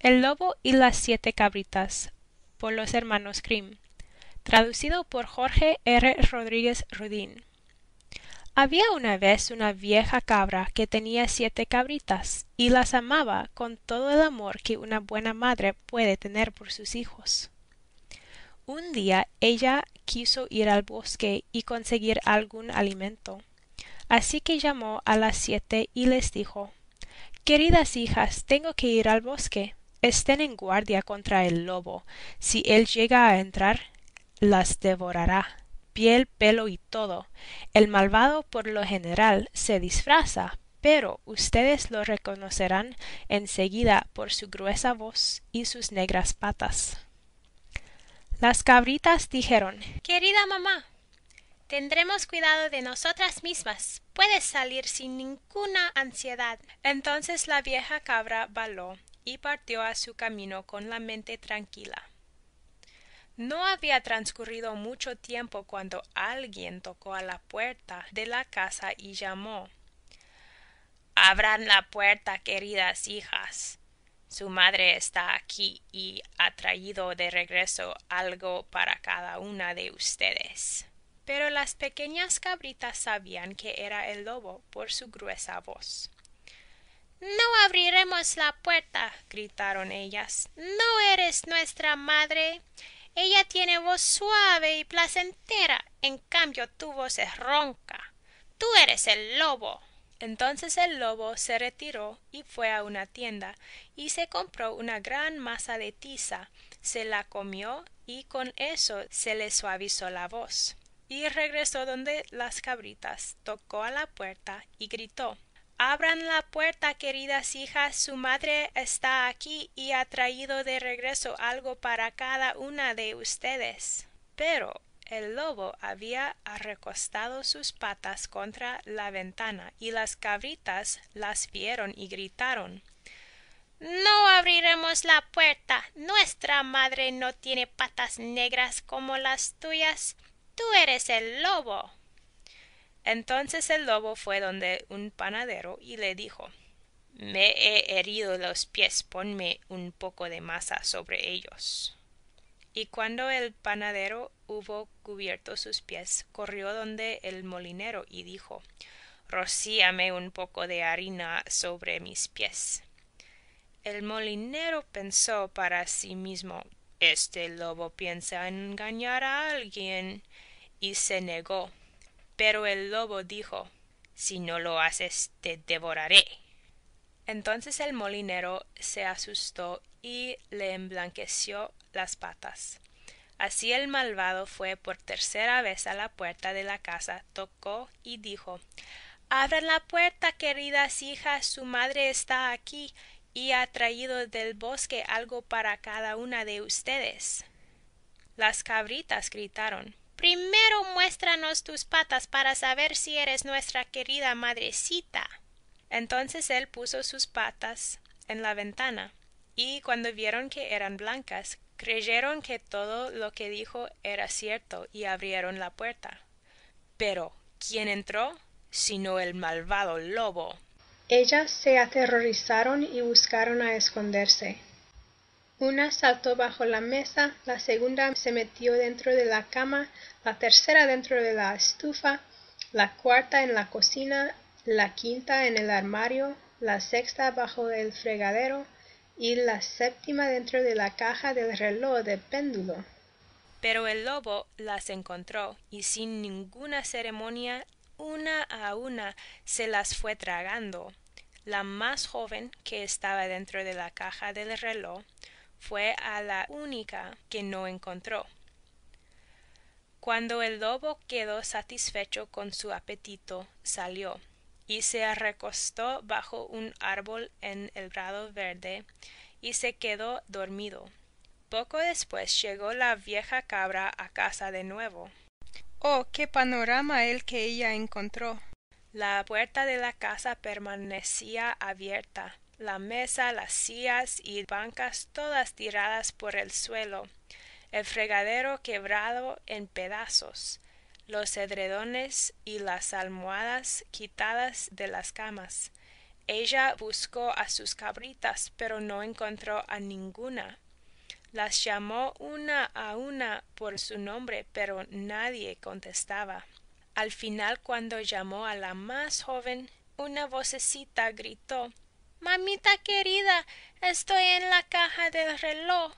el lobo y las siete cabritas por los hermanos grimm traducido por jorge r rodríguez Rudín había una vez una vieja cabra que tenía siete cabritas y las amaba con todo el amor que una buena madre puede tener por sus hijos un día ella quiso ir al bosque y conseguir algún alimento así que llamó a las siete y les dijo queridas hijas tengo que ir al bosque estén en guardia contra el lobo si él llega a entrar las devorará piel pelo y todo el malvado por lo general se disfraza pero ustedes lo reconocerán enseguida por su gruesa voz y sus negras patas las cabritas dijeron querida mamá tendremos cuidado de nosotras mismas puedes salir sin ninguna ansiedad entonces la vieja cabra baló y partió a su camino con la mente tranquila. No había transcurrido mucho tiempo cuando alguien tocó a la puerta de la casa y llamó Abran la puerta, queridas hijas. Su madre está aquí y ha traído de regreso algo para cada una de ustedes. Pero las pequeñas cabritas sabían que era el lobo por su gruesa voz. No abriremos la puerta. gritaron ellas. No eres nuestra madre. Ella tiene voz suave y placentera. En cambio tu voz es ronca. Tú eres el lobo. Entonces el lobo se retiró y fue a una tienda y se compró una gran masa de tiza, se la comió y con eso se le suavizó la voz. Y regresó donde las cabritas, tocó a la puerta y gritó abran la puerta queridas hijas su madre está aquí y ha traído de regreso algo para cada una de ustedes pero el lobo había recostado sus patas contra la ventana y las cabritas las vieron y gritaron No abriremos la puerta. Nuestra madre no tiene patas negras como las tuyas. Tú eres el lobo entonces el lobo fue donde un panadero y le dijo me he herido los pies ponme un poco de masa sobre ellos y cuando el panadero hubo cubierto sus pies corrió donde el molinero y dijo rocíame un poco de harina sobre mis pies el molinero pensó para sí mismo este lobo piensa engañar a alguien y se negó pero el lobo dijo si no lo haces te devoraré entonces el molinero se asustó y le emblanqueció las patas así el malvado fue por tercera vez a la puerta de la casa tocó y dijo abran la puerta queridas hijas su madre está aquí y ha traído del bosque algo para cada una de ustedes las cabritas gritaron Primero muéstranos tus patas para saber si eres nuestra querida madrecita. Entonces él puso sus patas en la ventana, y cuando vieron que eran blancas, creyeron que todo lo que dijo era cierto y abrieron la puerta. Pero, ¿quién entró? sino el malvado lobo. Ellas se aterrorizaron y buscaron a esconderse, una saltó bajo la mesa la segunda se metió dentro de la cama la tercera dentro de la estufa la cuarta en la cocina la quinta en el armario la sexta bajo el fregadero y la séptima dentro de la caja del reloj de péndulo pero el lobo las encontró y sin ninguna ceremonia una a una se las fue tragando. La más joven, que estaba dentro de la caja del reloj, fue a la única que no encontró cuando el lobo quedó satisfecho con su apetito salió y se recostó bajo un árbol en el grado verde y se quedó dormido poco después llegó la vieja cabra a casa de nuevo oh qué panorama el que ella encontró la puerta de la casa permanecía abierta la mesa las sillas y bancas todas tiradas por el suelo el fregadero quebrado en pedazos los edredones y las almohadas quitadas de las camas ella buscó a sus cabritas pero no encontró a ninguna las llamó una a una por su nombre pero nadie contestaba al final cuando llamó a la más joven una vocecita gritó Mamita querida, estoy en la caja del reloj.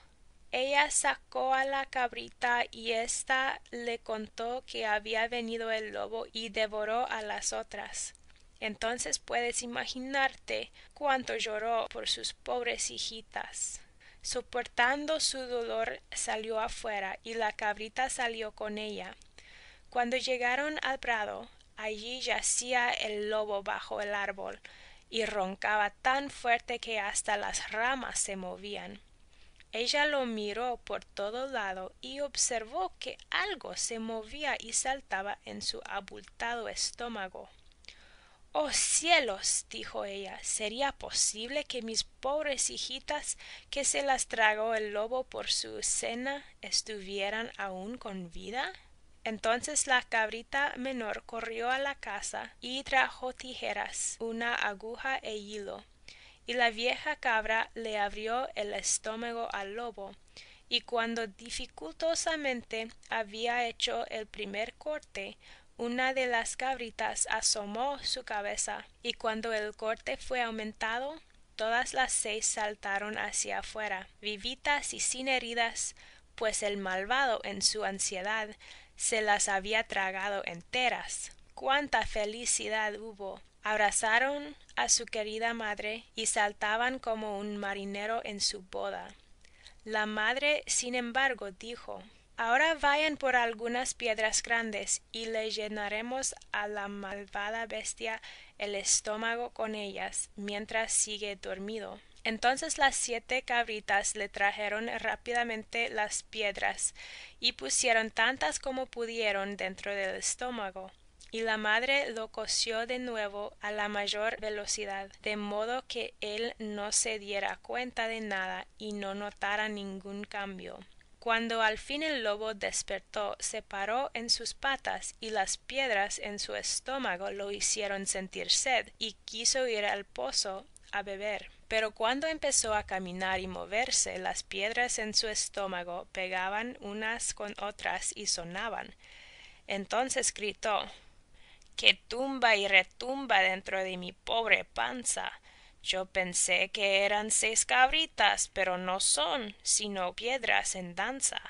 Ella sacó a la cabrita y ésta le contó que había venido el lobo y devoró a las otras. Entonces puedes imaginarte cuánto lloró por sus pobres hijitas. Soportando su dolor salió afuera y la cabrita salió con ella. Cuando llegaron al prado, allí yacía el lobo bajo el árbol, y roncaba tan fuerte que hasta las ramas se movían. Ella lo miró por todo lado y observó que algo se movía y saltaba en su abultado estómago. Oh cielos, dijo ella, ¿sería posible que mis pobres hijitas que se las tragó el lobo por su cena estuvieran aún con vida? entonces la cabrita menor corrió a la casa y trajo tijeras una aguja e hilo y la vieja cabra le abrió el estómago al lobo y cuando dificultosamente había hecho el primer corte una de las cabritas asomó su cabeza y cuando el corte fue aumentado todas las seis saltaron hacia afuera vivitas y sin heridas pues el malvado en su ansiedad se las había tragado enteras. Cuánta felicidad hubo. Abrazaron a su querida madre y saltaban como un marinero en su boda. La madre, sin embargo, dijo Ahora vayan por algunas piedras grandes y le llenaremos a la malvada bestia el estómago con ellas mientras sigue dormido. Entonces las siete cabritas le trajeron rápidamente las piedras y pusieron tantas como pudieron dentro del estómago. Y la madre lo coció de nuevo a la mayor velocidad, de modo que él no se diera cuenta de nada y no notara ningún cambio cuando al fin el lobo despertó se paró en sus patas y las piedras en su estómago lo hicieron sentir sed y quiso ir al pozo a beber pero cuando empezó a caminar y moverse las piedras en su estómago pegaban unas con otras y sonaban. Entonces gritó que tumba y retumba dentro de mi pobre panza yo pensé que eran seis cabritas pero no son sino piedras en danza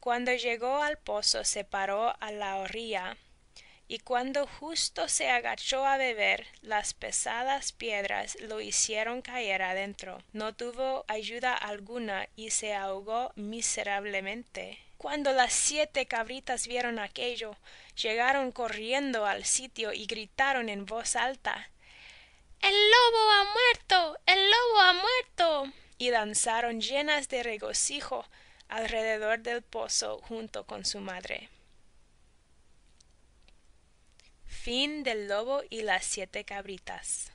cuando llegó al pozo se paró a la orilla y cuando justo se agachó a beber las pesadas piedras lo hicieron caer adentro no tuvo ayuda alguna y se ahogó miserablemente cuando las siete cabritas vieron aquello llegaron corriendo al sitio y gritaron en voz alta el lobo ha muerto. El lobo ha muerto. y danzaron llenas de regocijo alrededor del pozo junto con su madre. Fin del lobo y las siete cabritas.